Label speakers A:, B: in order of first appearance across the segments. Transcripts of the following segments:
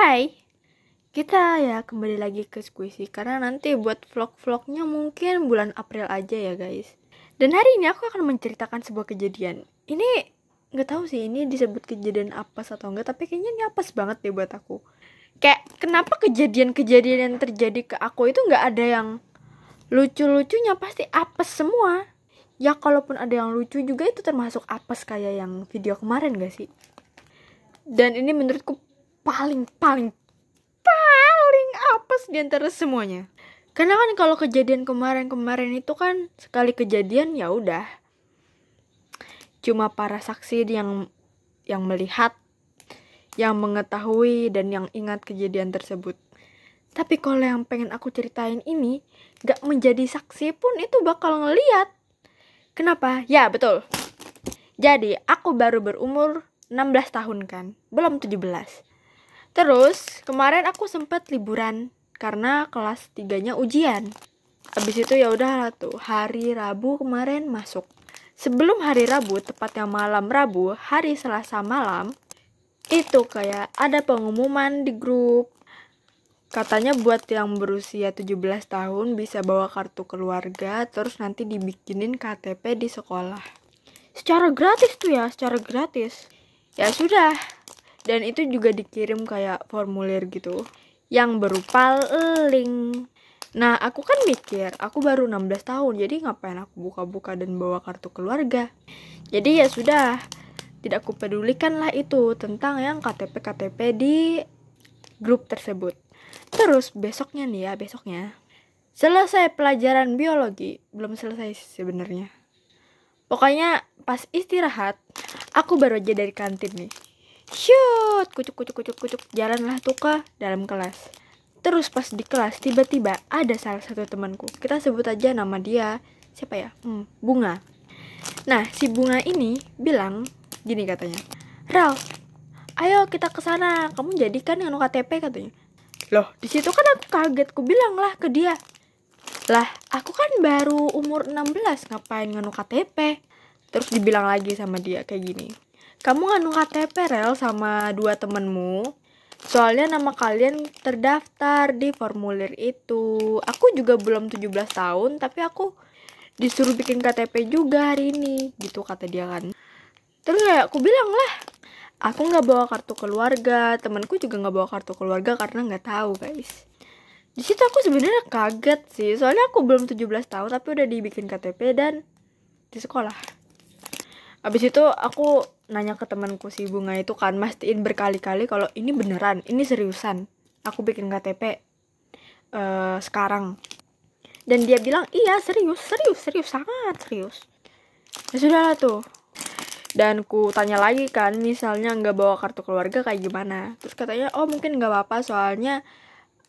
A: Hai, kita ya kembali lagi ke Squishy karena nanti buat vlog-vlognya mungkin bulan April aja ya guys. Dan hari ini aku akan menceritakan sebuah kejadian. Ini nggak tahu sih ini disebut kejadian apa atau enggak, tapi kayaknya ini apes banget deh buat aku. Kayak kenapa kejadian-kejadian yang terjadi ke aku itu nggak ada yang lucu-lucunya pasti apes semua. Ya kalaupun ada yang lucu juga itu termasuk apes kayak yang video kemarin gak sih? Dan ini menurutku paling paling paling apes di antara semuanya. Karena kan kalau kejadian kemarin-kemarin itu kan sekali kejadian ya udah. Cuma para saksi yang yang melihat, yang mengetahui dan yang ingat kejadian tersebut. Tapi kalau yang pengen aku ceritain ini, gak menjadi saksi pun itu bakal ngeliat. Kenapa? Ya, betul. Jadi, aku baru berumur 16 tahun kan, belum 17. Terus, kemarin aku sempat liburan karena kelas tiganya ujian. Habis itu ya udah tuh, hari Rabu kemarin masuk. Sebelum hari Rabu, tepatnya malam Rabu, hari Selasa malam, itu kayak ada pengumuman di grup. Katanya buat yang berusia 17 tahun bisa bawa kartu keluarga, terus nanti dibikinin KTP di sekolah. Secara gratis tuh ya, secara gratis. Ya sudah, dan itu juga dikirim kayak formulir gitu yang berupa link nah aku kan mikir aku baru 16 tahun jadi ngapain aku buka-buka dan bawa kartu keluarga jadi ya sudah tidak kupedulikan lah itu tentang yang KTP KTP di grup tersebut terus besoknya nih ya besoknya selesai pelajaran biologi belum selesai sebenarnya pokoknya pas istirahat aku baru aja dari kantin nih Shoot, kucuk kucuk kucuk kucuk, jalanlah tuh ke dalam kelas. Terus pas di kelas tiba-tiba ada salah satu temanku. Kita sebut aja nama dia. Siapa ya? Hmm, Bunga. Nah, si Bunga ini bilang gini katanya. Ral, ayo kita ke sana. Kamu jadikan yang KTP katanya. Loh, di situ kan aku kaget. Ku bilang lah ke dia. Lah, aku kan baru umur 16, ngapain nganu KTP? Terus dibilang lagi sama dia kayak gini kamu nganu KTP rel sama dua temenmu. Soalnya nama kalian terdaftar di formulir itu. Aku juga belum 17 tahun, tapi aku disuruh bikin KTP juga hari ini. Gitu kata dia kan. Terus ya aku bilang lah, aku nggak bawa kartu keluarga. temenku juga nggak bawa kartu keluarga karena nggak tahu guys. Di situ aku sebenarnya kaget sih, soalnya aku belum 17 tahun tapi udah dibikin KTP dan di sekolah. Abis itu aku nanya ke temanku si bunga itu kan mastiin berkali-kali kalau ini beneran ini seriusan aku bikin KTP uh, eh, sekarang dan dia bilang iya serius serius serius sangat serius ya sudah lah tuh dan ku tanya lagi kan misalnya nggak bawa kartu keluarga kayak gimana terus katanya oh mungkin nggak apa-apa soalnya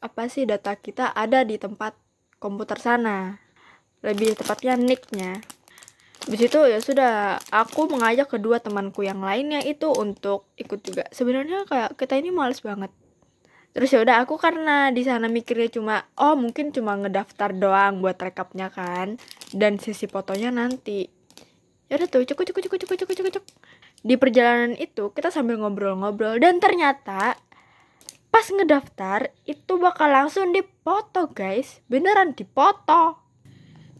A: apa sih data kita ada di tempat komputer sana lebih tepatnya nicknya di situ ya sudah aku mengajak kedua temanku yang lainnya itu untuk ikut juga sebenarnya kayak kita ini males banget terus ya udah aku karena di sana mikirnya cuma oh mungkin cuma ngedaftar doang buat rekapnya kan dan sisi fotonya nanti ya udah tuh cukup cukup cukup cukup cukup cukup cukup di perjalanan itu kita sambil ngobrol-ngobrol dan ternyata pas ngedaftar itu bakal langsung dipoto guys beneran dipoto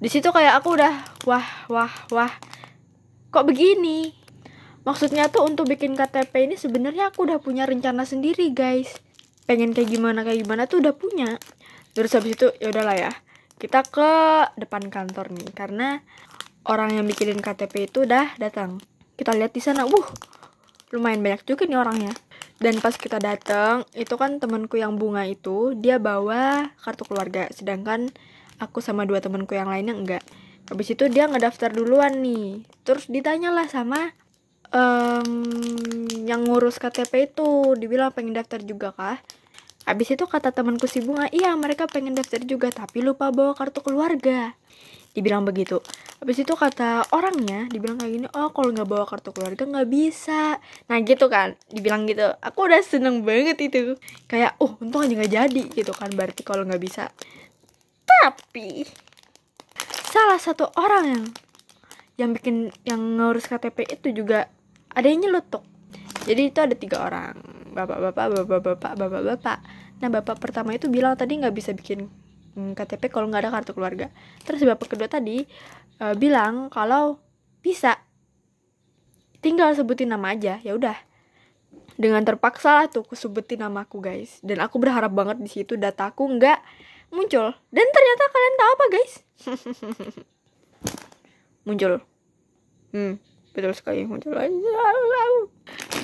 A: di situ kayak aku udah wah wah wah kok begini maksudnya tuh untuk bikin KTP ini sebenarnya aku udah punya rencana sendiri guys pengen kayak gimana kayak gimana tuh udah punya terus habis itu ya udahlah ya kita ke depan kantor nih karena orang yang bikinin KTP itu udah datang kita lihat di sana wuh lumayan banyak juga nih orangnya dan pas kita datang itu kan temanku yang bunga itu dia bawa kartu keluarga sedangkan aku sama dua temanku yang lainnya enggak habis itu dia ngedaftar duluan nih terus ditanyalah sama um, yang ngurus KTP itu dibilang pengen daftar juga kah Habis itu kata temanku si Bunga, iya mereka pengen daftar juga tapi lupa bawa kartu keluarga. Dibilang begitu. Habis itu kata orangnya, dibilang kayak gini, oh kalau nggak bawa kartu keluarga nggak bisa. Nah gitu kan, dibilang gitu. Aku udah seneng banget itu. Kayak, oh untung aja nggak jadi gitu kan, berarti kalau nggak bisa. Tapi salah satu orang yang yang bikin yang ngurus KTP itu juga ada yang nyelutuk. Jadi itu ada tiga orang, bapak-bapak, bapak-bapak, bapak-bapak. Nah bapak pertama itu bilang tadi nggak bisa bikin mm, KTP kalau nggak ada kartu keluarga. Terus bapak kedua tadi uh, bilang kalau bisa, tinggal sebutin nama aja, ya udah. Dengan terpaksa lah tuh aku sebutin namaku guys. Dan aku berharap banget di situ dataku nggak muncul. Dan ternyata kalian tahu apa, guys? muncul. Hmm, betul sekali muncul. aja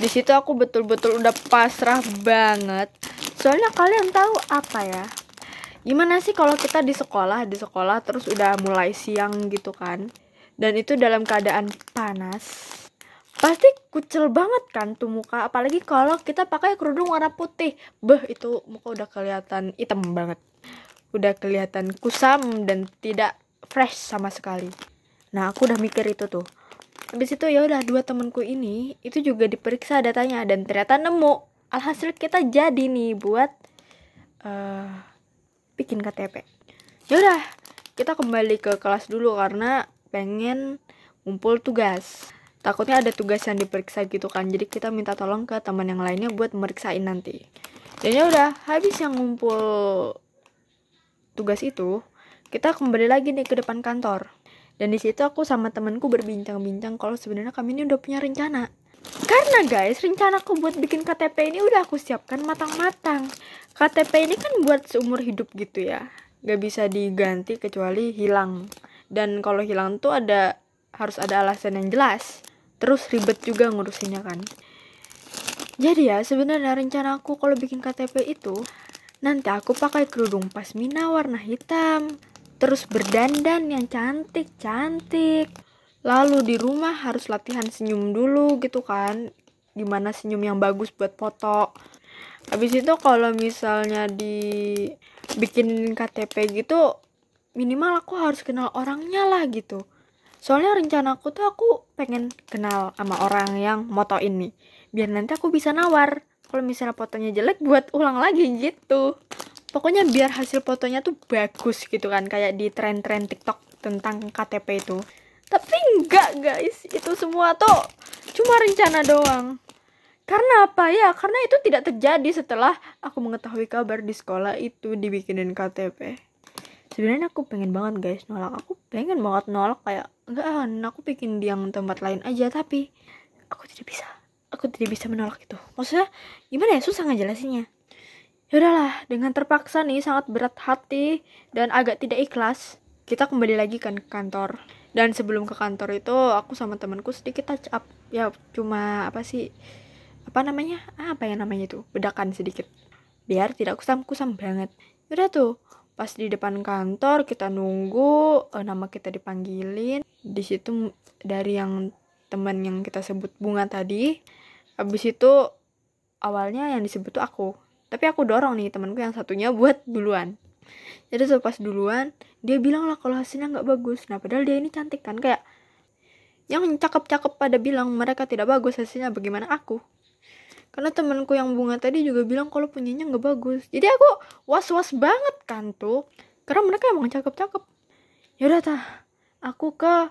A: Di situ aku betul-betul udah pasrah banget. Soalnya kalian tahu apa ya? Gimana sih kalau kita di sekolah, di sekolah terus udah mulai siang gitu kan? Dan itu dalam keadaan panas. Pasti kucel banget kan tuh muka, apalagi kalau kita pakai kerudung warna putih. Beh, itu muka udah kelihatan hitam banget udah kelihatan kusam dan tidak fresh sama sekali nah aku udah mikir itu tuh habis itu ya udah dua temanku ini itu juga diperiksa datanya dan ternyata nemu alhasil kita jadi nih buat uh, bikin KTP ya udah kita kembali ke kelas dulu karena pengen ngumpul tugas takutnya ada tugas yang diperiksa gitu kan jadi kita minta tolong ke teman yang lainnya buat meriksain nanti dan ya udah habis yang ngumpul tugas itu, kita kembali lagi nih ke depan kantor. Dan di situ aku sama temenku berbincang-bincang kalau sebenarnya kami ini udah punya rencana. Karena guys, rencana aku buat bikin KTP ini udah aku siapkan matang-matang. KTP ini kan buat seumur hidup gitu ya. Gak bisa diganti kecuali hilang. Dan kalau hilang tuh ada harus ada alasan yang jelas. Terus ribet juga ngurusinnya kan. Jadi ya, sebenarnya rencana aku kalau bikin KTP itu Nanti aku pakai kerudung pasmina warna hitam. Terus berdandan yang cantik-cantik. Lalu di rumah harus latihan senyum dulu gitu kan. Gimana senyum yang bagus buat foto. Habis itu kalau misalnya di bikin KTP gitu minimal aku harus kenal orangnya lah gitu. Soalnya rencana aku tuh aku pengen kenal sama orang yang moto ini biar nanti aku bisa nawar kalau misalnya fotonya jelek buat ulang lagi gitu pokoknya biar hasil fotonya tuh bagus gitu kan kayak di tren-tren TikTok tentang KTP itu tapi enggak guys itu semua tuh cuma rencana doang karena apa ya? Karena itu tidak terjadi setelah aku mengetahui kabar di sekolah itu dibikinin KTP. Sebenarnya aku pengen banget guys nolak. Aku pengen banget nolak kayak enggak, aku bikin di yang tempat lain aja tapi aku tidak bisa aku tidak bisa menolak itu. Maksudnya gimana ya susah ngejelasinnya. Ya udahlah, dengan terpaksa nih sangat berat hati dan agak tidak ikhlas, kita kembali lagi kan ke kantor. Dan sebelum ke kantor itu aku sama temanku sedikit touch up. Ya cuma apa sih? Apa namanya? Ah, apa yang namanya itu? Bedakan sedikit. Biar tidak kusam-kusam banget. Ya udah tuh, pas di depan kantor kita nunggu eh, nama kita dipanggilin. Di situ dari yang teman yang kita sebut bunga tadi habis itu awalnya yang disebut tuh aku tapi aku dorong nih temanku yang satunya buat duluan jadi pas duluan dia bilang lah kalau hasilnya nggak bagus nah padahal dia ini cantik kan kayak yang cakep-cakep pada bilang mereka tidak bagus hasilnya bagaimana aku karena temanku yang bunga tadi juga bilang kalau punyanya nggak bagus jadi aku was-was banget kan tuh karena mereka emang cakep-cakep yaudah tah aku ke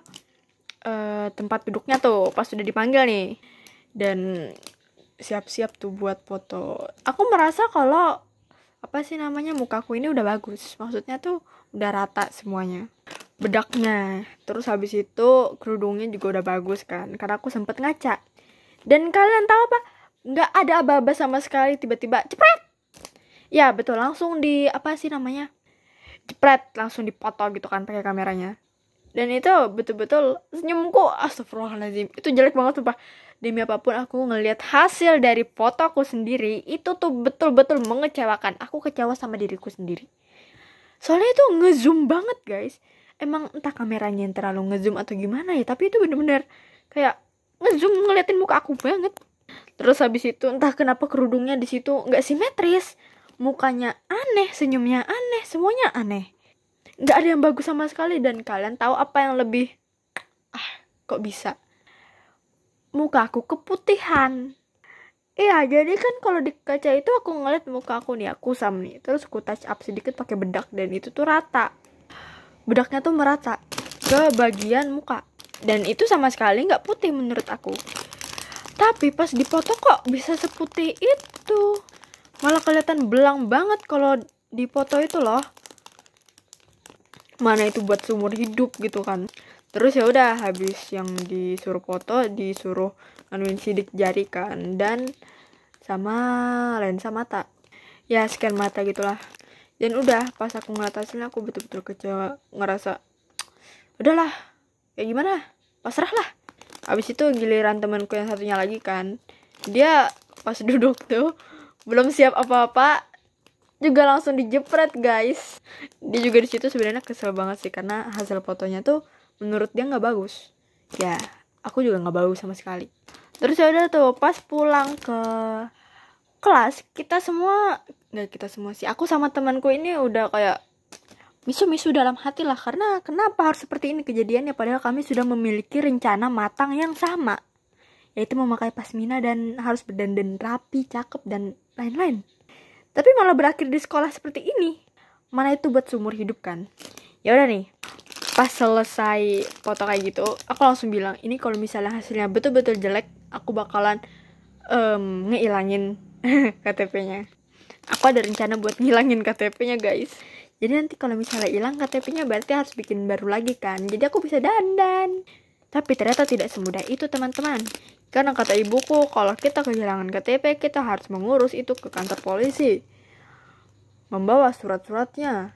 A: uh, tempat duduknya tuh pas sudah dipanggil nih dan siap-siap tuh buat foto aku merasa kalau apa sih namanya mukaku ini udah bagus maksudnya tuh udah rata semuanya bedaknya terus habis itu kerudungnya juga udah bagus kan karena aku sempet ngaca dan kalian tahu apa nggak ada aba-aba sama sekali tiba-tiba cepret ya betul langsung di apa sih namanya jepret langsung dipoto gitu kan pakai kameranya dan itu betul-betul senyumku astagfirullahaladzim itu jelek banget sumpah demi apapun aku ngelihat hasil dari foto aku sendiri itu tuh betul-betul mengecewakan aku kecewa sama diriku sendiri soalnya itu ngezoom banget guys emang entah kameranya yang terlalu ngezoom atau gimana ya tapi itu bener-bener kayak ngezoom ngeliatin muka aku banget terus habis itu entah kenapa kerudungnya di situ nggak simetris mukanya aneh senyumnya aneh semuanya aneh nggak ada yang bagus sama sekali dan kalian tahu apa yang lebih ah kok bisa muka aku keputihan iya jadi kan kalau di kaca itu aku ngeliat muka aku nih aku sam nih terus aku touch up sedikit pakai bedak dan itu tuh rata bedaknya tuh merata ke bagian muka dan itu sama sekali nggak putih menurut aku tapi pas dipoto kok bisa seputih itu malah kelihatan belang banget kalau dipoto itu loh mana itu buat seumur hidup gitu kan terus ya udah habis yang disuruh foto disuruh anuin sidik jari kan dan sama lensa mata ya scan mata gitulah dan udah pas aku ngeliat aku betul-betul kecewa ngerasa udahlah kayak gimana pasrah lah abis itu giliran temanku yang satunya lagi kan dia pas duduk tuh belum siap apa-apa juga langsung dijepret guys dia juga di situ sebenarnya kesel banget sih karena hasil fotonya tuh menurut dia nggak bagus ya aku juga nggak bagus sama sekali terus ya udah tuh pas pulang ke kelas kita semua nggak kita semua sih aku sama temanku ini udah kayak misu-misu dalam hati lah karena kenapa harus seperti ini kejadiannya padahal kami sudah memiliki rencana matang yang sama yaitu memakai pasmina dan harus berdandan rapi cakep dan lain-lain tapi malah berakhir di sekolah seperti ini mana itu buat seumur hidup kan ya udah nih pas selesai foto kayak gitu aku langsung bilang ini kalau misalnya hasilnya betul-betul jelek aku bakalan um, ngeilangin KTP-nya aku ada rencana buat ngilangin KTP-nya guys jadi nanti kalau misalnya hilang KTP-nya berarti harus bikin baru lagi kan jadi aku bisa dandan tapi ternyata tidak semudah itu teman-teman karena kata ibuku, kalau kita kehilangan KTP, kita harus mengurus itu ke kantor polisi. Membawa surat-suratnya.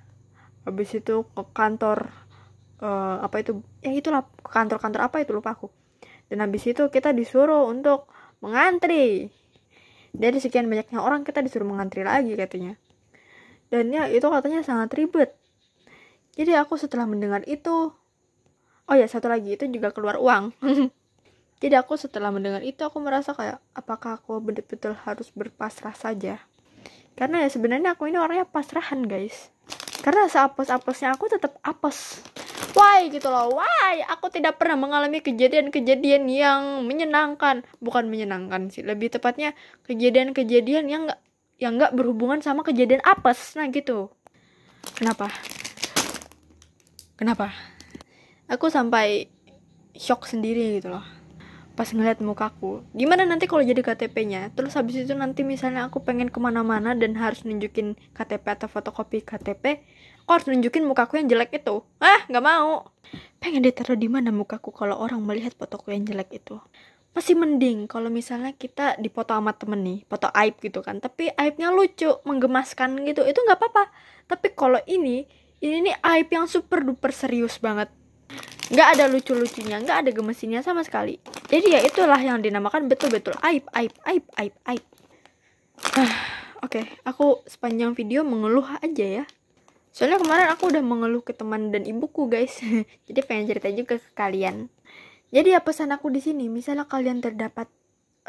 A: Habis itu ke kantor uh, apa itu? Ya itulah kantor-kantor apa itu lupa aku. Dan habis itu kita disuruh untuk mengantri. Dari sekian banyaknya orang kita disuruh mengantri lagi katanya. Dan ya itu katanya sangat ribet. Jadi aku setelah mendengar itu, oh ya satu lagi itu juga keluar uang. Jadi aku setelah mendengar itu aku merasa kayak apakah aku betul-betul harus berpasrah saja? Karena ya sebenarnya aku ini orangnya pasrahan guys. Karena seapes-apesnya aku tetap apes. Why gitu loh, why aku tidak pernah mengalami kejadian-kejadian yang menyenangkan, bukan menyenangkan sih, lebih tepatnya kejadian-kejadian yang gak, yang nggak berhubungan sama kejadian apes, nah gitu. Kenapa? Kenapa? Aku sampai shock sendiri gitu loh pas ngeliat mukaku gimana nanti kalau jadi KTP-nya terus habis itu nanti misalnya aku pengen kemana-mana dan harus nunjukin KTP atau fotokopi KTP aku harus nunjukin mukaku yang jelek itu ah nggak mau pengen ditaruh di mana mukaku kalau orang melihat fotoku yang jelek itu masih mending kalau misalnya kita dipoto sama temen nih foto aib gitu kan tapi aibnya lucu menggemaskan gitu itu nggak apa-apa tapi kalau ini ini nih aib yang super duper serius banget nggak ada lucu-lucunya nggak ada gemesinnya sama sekali jadi ya itulah yang dinamakan betul-betul aib aib aib aib aib ah, Oke, okay, aku sepanjang video mengeluh aja ya. Soalnya kemarin aku udah mengeluh ke teman dan ibuku, guys. Jadi pengen cerita juga ke kalian. Jadi ya pesan aku di sini, misalnya kalian terdapat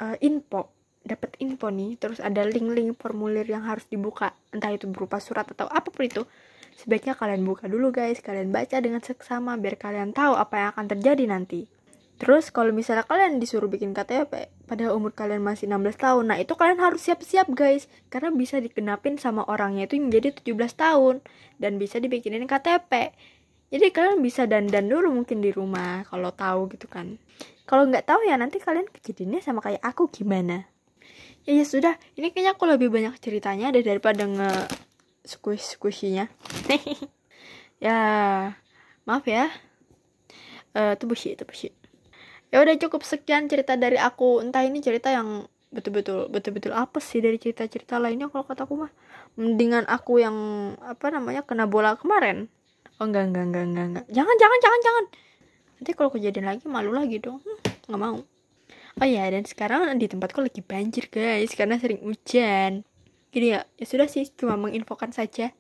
A: uh, info, dapat info nih, terus ada link-link formulir yang harus dibuka, entah itu berupa surat atau apapun itu. Sebaiknya kalian buka dulu guys, kalian baca dengan seksama biar kalian tahu apa yang akan terjadi nanti. Terus kalau misalnya kalian disuruh bikin KTP pada umur kalian masih 16 tahun, nah itu kalian harus siap-siap guys, karena bisa dikenapin sama orangnya itu menjadi 17 tahun dan bisa dibikinin KTP. Jadi kalian bisa dandan dulu mungkin di rumah kalau tahu gitu kan. Kalau nggak tahu ya nanti kalian kejadiannya sama kayak aku gimana ya ya sudah ini kayaknya aku lebih banyak ceritanya daripada nge squish squishinya ya maaf ya eh, uh, itu busi itu busi ya udah cukup sekian cerita dari aku entah ini cerita yang betul-betul betul-betul apa sih dari cerita-cerita lainnya kalau kataku mah mendingan aku yang apa namanya kena bola kemarin oh enggak enggak enggak enggak, enggak. jangan jangan jangan jangan nanti kalau kejadian lagi malu lagi dong hmm, nggak mau oh ya dan sekarang di tempatku lagi banjir guys karena sering hujan jadi ya ya sudah sih cuma menginfokan saja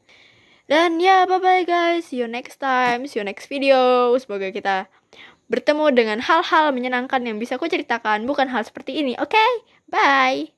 A: dan ya bye bye guys see you next time see you next video semoga kita bertemu dengan hal-hal menyenangkan yang bisa aku ceritakan bukan hal seperti ini oke okay? bye